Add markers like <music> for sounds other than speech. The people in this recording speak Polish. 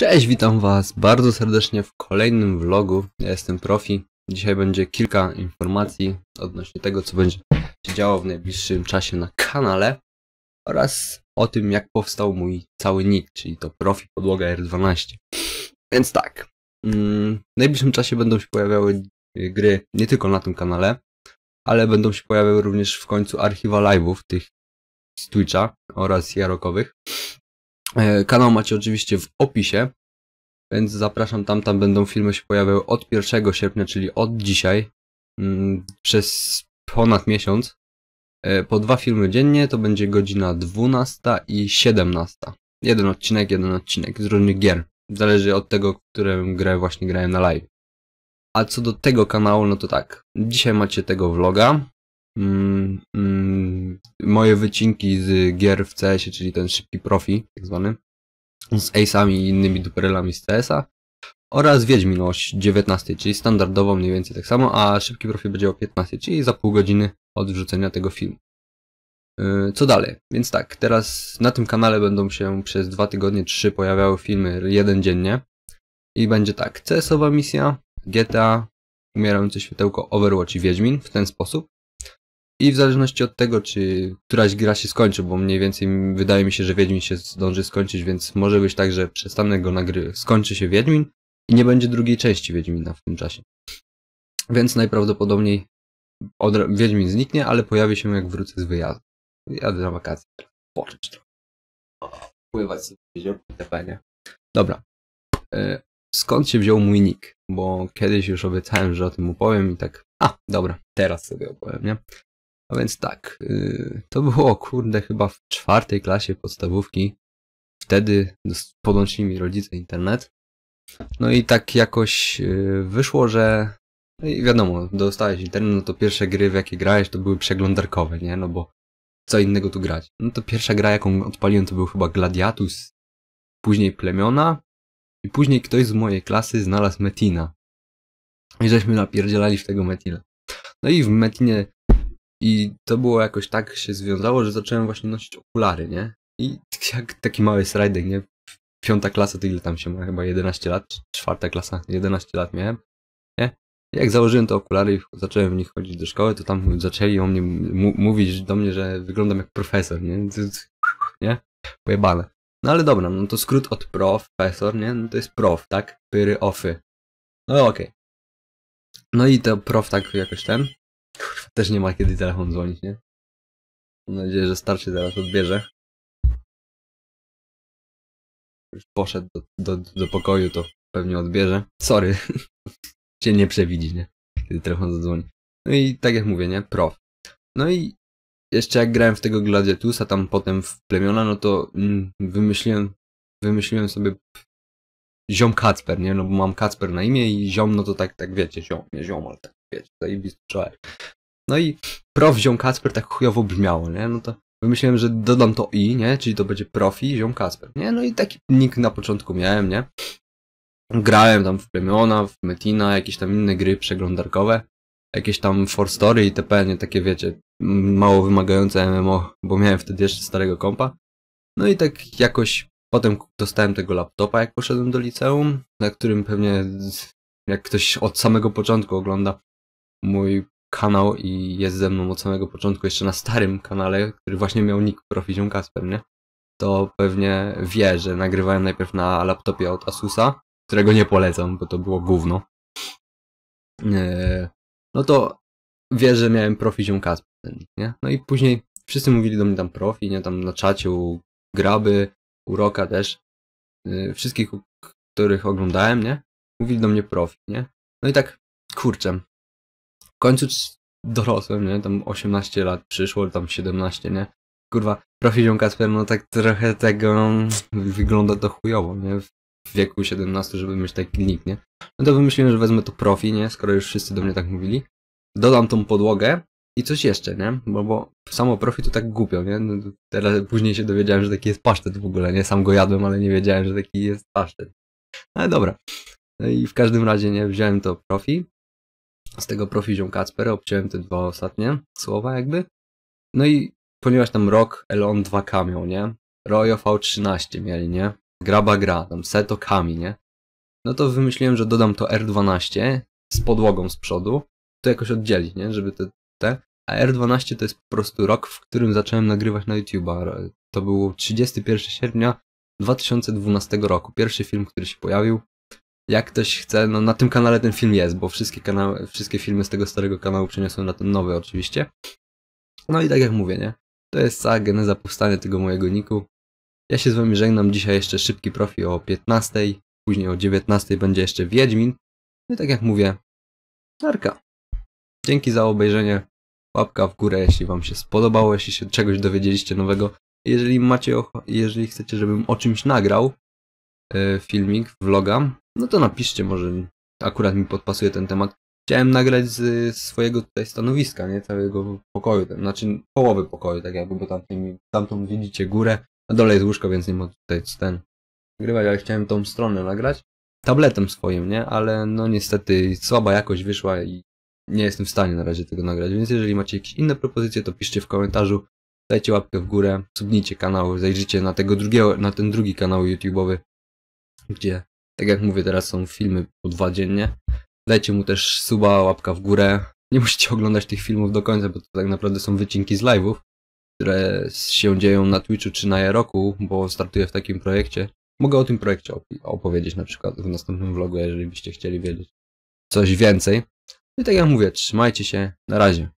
Cześć, witam Was bardzo serdecznie w kolejnym vlogu. Ja jestem Profi. Dzisiaj będzie kilka informacji odnośnie tego, co będzie się działo w najbliższym czasie na kanale oraz o tym, jak powstał mój cały nick, czyli to Profi Podłoga R12. Więc tak, mm, w najbliższym czasie będą się pojawiały gry nie tylko na tym kanale, ale będą się pojawiały również w końcu archiwa live'ów tych z Twitcha oraz jarokowych. E, kanał macie oczywiście w opisie, więc zapraszam tam, tam będą filmy się pojawiały od 1 sierpnia, czyli od dzisiaj, mm, przez ponad miesiąc. E, po dwa filmy dziennie to będzie godzina 12 i 17. Jeden odcinek, jeden odcinek z różnych gier. Zależy od tego, którą grę właśnie grałem na live. A co do tego kanału, no to tak. Dzisiaj macie tego vloga, mm, mm, moje wycinki z gier w CS, czyli ten szybki profi, tak zwany, z ace'ami i innymi duperelami z CS-a oraz Wiedźmin o 19, czyli standardowo mniej więcej tak samo, a szybki profil będzie o 15, czyli za pół godziny od wrzucenia tego filmu. Yy, co dalej? Więc tak, teraz na tym kanale będą się przez dwa tygodnie, trzy pojawiały filmy, jeden dziennie. I będzie tak, CS-owa misja, GTA, umierające światełko, Overwatch i Wiedźmin w ten sposób. I w zależności od tego, czy któraś gra się skończy, bo mniej więcej wydaje mi się, że Wiedźmin się zdąży skończyć, więc może być tak, że przestanę go nagrywać, skończy się Wiedźmin i nie będzie drugiej części Wiedźmina w tym czasie. Więc najprawdopodobniej od... Wiedźmin zniknie, ale pojawi się jak wrócę z wyjazdu. Jadę na wakacje. Poczyć trochę. Pływać sobie te panie. Dobra. E, skąd się wziął mój nick? Bo kiedyś już obiecałem, że o tym opowiem i tak... A, dobra, teraz sobie opowiem, nie? A więc tak, y, to było kurde chyba w czwartej klasie podstawówki. Wtedy podłączyli mi rodzice internet. No i tak jakoś y, wyszło, że no i wiadomo, dostałeś internet, no to pierwsze gry, w jakie grałeś, to były przeglądarkowe, nie? No bo co innego tu grać. No to pierwsza gra, jaką odpaliłem, to był chyba Gladiatus, później Plemiona i później ktoś z mojej klasy znalazł Metina. I żeśmy napierdzielali w tego Metina. No i w Metinie i to było jakoś tak się związało, że zacząłem właśnie nosić okulary, nie? I tak jak taki mały srajdek, nie? Piąta klasa, to ile tam się ma? Chyba 11 lat, czwarta klasa, 11 lat miałem, nie? jak założyłem te okulary i zacząłem w nich chodzić do szkoły, to tam zaczęli o mnie mówić do mnie, że wyglądam jak profesor, nie? Nie? Pojebane. No ale dobra, no to skrót od profesor, nie? No to jest prof, tak? Pyry, ofy. No okej. Okay. No i to prof tak jakoś ten, Kurwa, też nie ma kiedy telefon dzwonić, nie? Mam nadzieję, że starczy zaraz odbierze. Już poszedł do, do, do pokoju, to pewnie odbierze. Sorry. Cię <laughs> nie przewidzi nie? Kiedy telefon zadzwoni. No i tak jak mówię, nie? Prof. No i jeszcze jak grałem w tego Gladiatusa, tam potem w plemiona, no to mm, wymyśliłem, wymyśliłem sobie ziom Kacper, nie? No bo mam Kacper na imię i ziom, no to tak, tak wiecie, ziom, nie ziom, ale tak wiecie, zajebisty człowiek. No i prof ziom Kasper tak chujowo brzmiało, nie? No to wymyśliłem, że dodam to i, nie? Czyli to będzie profi ziom Kasper, nie? No i taki nick na początku miałem, nie? Grałem tam w Plemiona, w Metina, jakieś tam inne gry przeglądarkowe, jakieś tam For Story i te nie takie, wiecie, mało wymagające MMO, bo miałem wtedy jeszcze starego kompa. No i tak jakoś potem dostałem tego laptopa, jak poszedłem do liceum, na którym pewnie, jak ktoś od samego początku ogląda, mój kanał i jest ze mną od samego początku jeszcze na starym kanale, który właśnie miał nick Profizium Kasper, nie? To pewnie wie, że nagrywałem najpierw na laptopie od Asusa, którego nie polecam, bo to było gówno. E, no to wie, że miałem Profizium Kasper, nie? No i później wszyscy mówili do mnie tam profi, nie? Tam na czacie u Graby, Uroka też. E, wszystkich, których oglądałem, nie? Mówili do mnie profi, nie? No i tak, kurczę, w końcu dorosłem, nie? Tam 18 lat przyszło, tam 17, nie? Kurwa, profil ziomka z no tak trochę tego no, wygląda to chujowo, nie? W wieku 17, żeby mieć taki nick, nie? No to wymyśliłem, że wezmę to profi, nie? Skoro już wszyscy do mnie tak mówili. Dodam tą podłogę i coś jeszcze, nie? Bo, bo samo profi to tak głupio, nie? No, teraz później się dowiedziałem, że taki jest pasztet w ogóle, nie? Sam go jadłem, ale nie wiedziałem, że taki jest pasztet. Ale dobra. No i w każdym razie, nie? Wziąłem to profi z tego profi ziom Kacper, obciąłem te dwa ostatnie słowa jakby. No i ponieważ tam Rock Elon 2K miał, nie? Royo V13 mieli, nie? Graba gra, tam seto kami, nie? No to wymyśliłem, że dodam to R12 z podłogą z przodu. To jakoś oddzielić, nie? Żeby te, te. A R12 to jest po prostu rok, w którym zacząłem nagrywać na YouTube'a. To był 31 sierpnia 2012 roku. Pierwszy film, który się pojawił jak ktoś chce, no na tym kanale ten film jest, bo wszystkie, kanały, wszystkie filmy z tego starego kanału przeniosłem na ten nowy oczywiście. No i tak jak mówię, nie? To jest cała geneza powstania tego mojego niku. Ja się z wami żegnam, dzisiaj jeszcze szybki profi o 15, później o 19 będzie jeszcze Wiedźmin. No i tak jak mówię, narka. Dzięki za obejrzenie, łapka w górę jeśli wam się spodobało, jeśli się czegoś dowiedzieliście nowego. Jeżeli macie, jeżeli chcecie, żebym o czymś nagrał, e, filmik, vloga, no to napiszcie może, akurat mi podpasuje ten temat. Chciałem nagrać z swojego tutaj stanowiska, nie? Całego pokoju, tam, znaczy połowy pokoju, tak jakby, bo tamtym, tamtą widzicie górę, a dole jest łóżko, więc nie mogę tutaj ten nagrywać, ale chciałem tą stronę nagrać tabletem swoim, nie? Ale no niestety słaba jakość wyszła i nie jestem w stanie na razie tego nagrać, więc jeżeli macie jakieś inne propozycje, to piszcie w komentarzu, dajcie łapkę w górę, subnijcie kanał, zajrzyjcie na tego drugiego, na ten drugi kanał YouTube'owy, gdzie tak jak mówię, teraz są filmy po dwa dziennie. Dajcie mu też suba, łapka w górę. Nie musicie oglądać tych filmów do końca, bo to tak naprawdę są wycinki z live'ów, które się dzieją na Twitchu czy na Jaroku, bo startuję w takim projekcie. Mogę o tym projekcie op opowiedzieć na przykład w następnym vlogu, jeżeli byście chcieli wiedzieć coś więcej. No I tak jak mówię, trzymajcie się, na razie.